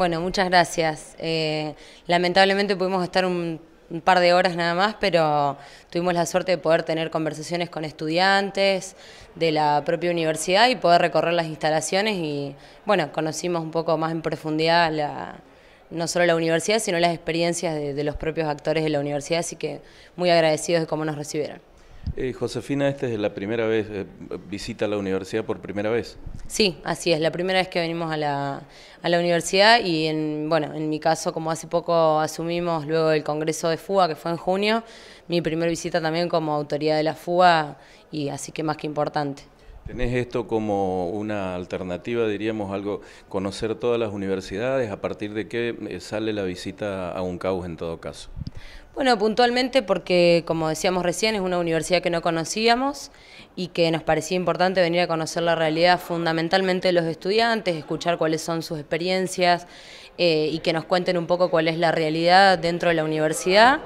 Bueno, muchas gracias. Eh, lamentablemente pudimos estar un, par de horas nada más, pero tuvimos la suerte de poder tener conversaciones con estudiantes de la propia universidad y poder recorrer las instalaciones y, bueno, conocimos un poco más en profundidad no solo la universidad, sino las experiencias de los propios actores de la universidad, así que muy agradecidos de cómo nos recibieron. Eh, Josefina, esta es la primera vez, visita eh, visita la universidad por primera vez. Sí, así es, la primera vez que venimos a la, universidad y en, bueno, en mi caso, como hace poco asumimos luego el Congreso de fuga que fue en junio, mi primera visita también como autoridad de la fuga y así que más que importante. ¿Tenés esto como una alternativa, diríamos, algo, conocer todas las universidades? ¿A partir de qué eh, sale la visita a UNCAUS en todo caso? Bueno, puntualmente porque, como decíamos recién, es una universidad que no conocíamos y que nos parecía importante venir a conocer la realidad fundamentalmente de los estudiantes, escuchar cuáles son sus experiencias eh, y que nos cuenten un poco cuál es la realidad dentro de la universidad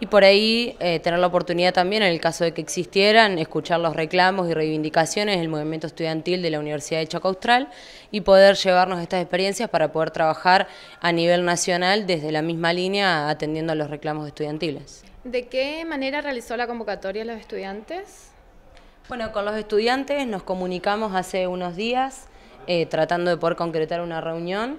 y por ahí eh, tener la oportunidad también, en el caso de que existieran, escuchar los reclamos y reivindicaciones del movimiento estudiantil de la Universidad de Chaco Austral y poder llevarnos estas experiencias para poder trabajar a nivel nacional desde la misma línea atendiendo a los reclamos estudiantiles. ¿De qué manera realizó la convocatoria los estudiantes? Bueno, con los estudiantes nos comunicamos hace unos días eh, tratando de poder concretar una reunión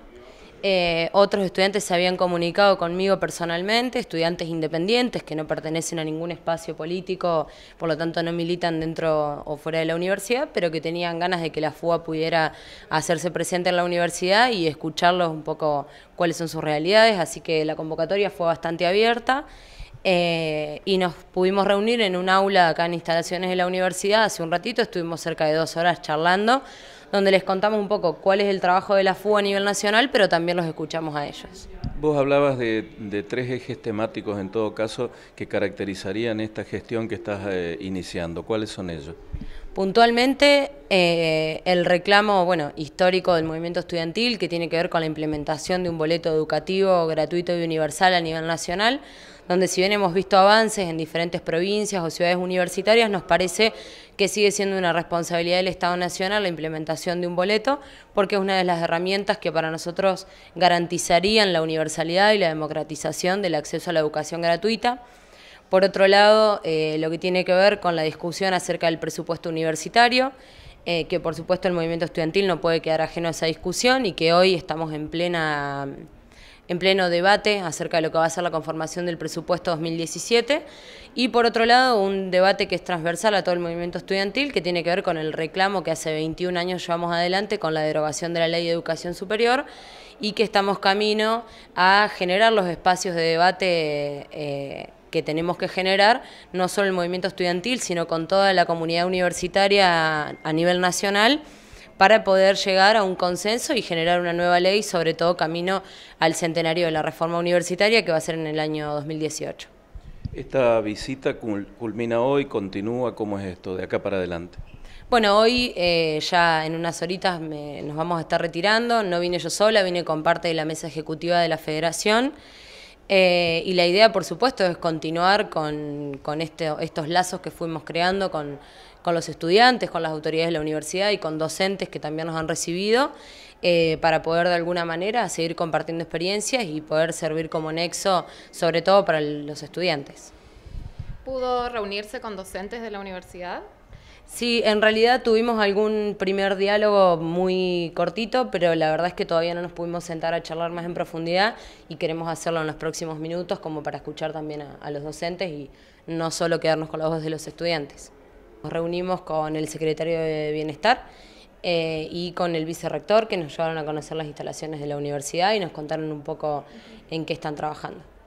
eh, otros estudiantes se habían comunicado conmigo personalmente, estudiantes independientes que no pertenecen a ningún espacio político, por lo tanto no militan dentro o fuera de la universidad, pero que tenían ganas de que la FUA pudiera hacerse presente en la universidad y escucharlos un poco cuáles son sus realidades, así que la convocatoria fue bastante abierta. Eh, y nos pudimos reunir en un aula acá en instalaciones de la universidad hace un ratito, estuvimos cerca de dos horas charlando donde les contamos un poco cuál es el trabajo de la FU a nivel nacional, pero también los escuchamos a ellos. Vos hablabas de, tres ejes temáticos en todo caso que caracterizarían esta gestión que estás eh, iniciando. ¿Cuáles son ellos? Puntualmente, eh, el reclamo bueno, histórico del movimiento estudiantil que tiene que ver con la implementación de un boleto educativo gratuito y universal a nivel nacional, donde si bien hemos visto avances en diferentes provincias o ciudades universitarias, nos parece que sigue siendo una responsabilidad del Estado Nacional la implementación de un boleto, porque es una de las herramientas que para nosotros garantizarían la universalidad y la democratización del acceso a la educación gratuita. Por otro lado, eh, lo que tiene que ver con la discusión acerca del presupuesto universitario, eh, que por supuesto el movimiento estudiantil no puede quedar ajeno a esa discusión y que hoy estamos en plena en pleno debate acerca de lo que va a ser la conformación del presupuesto 2017 y por otro lado un debate que es transversal a todo el movimiento estudiantil que tiene que ver con el reclamo que hace 21 años llevamos adelante con la derogación de la ley de educación superior y que estamos camino a generar los espacios de debate eh, que tenemos que generar, no solo el movimiento estudiantil, sino con toda la comunidad universitaria a, nivel nacional, para poder llegar a un consenso y generar una nueva ley, sobre todo camino al centenario de la reforma universitaria, que va a ser en el año 2018. ¿Esta visita culmina hoy, continúa? ¿Cómo es esto de acá para adelante? Bueno, hoy eh, ya en unas horitas nos vamos a estar retirando. No vine yo sola, vine con parte de la mesa ejecutiva de la federación. Eh, y la idea, por supuesto, es continuar con, este, estos lazos que fuimos creando con, los estudiantes, con las autoridades de la universidad y con docentes que también nos han recibido, eh, para poder de alguna manera seguir compartiendo experiencias y poder servir como nexo, sobre todo para los estudiantes. ¿Pudo reunirse con docentes de la universidad? Sí, en realidad tuvimos algún primer diálogo muy cortito, pero la verdad es que todavía no nos pudimos sentar a charlar más en profundidad y queremos hacerlo en los próximos minutos como para escuchar también a, los docentes y no solo quedarnos con los voz de los estudiantes. Nos reunimos con el secretario de Bienestar eh, y con el vicerrector que nos llevaron a conocer las instalaciones de la universidad y nos contaron un poco en qué están trabajando.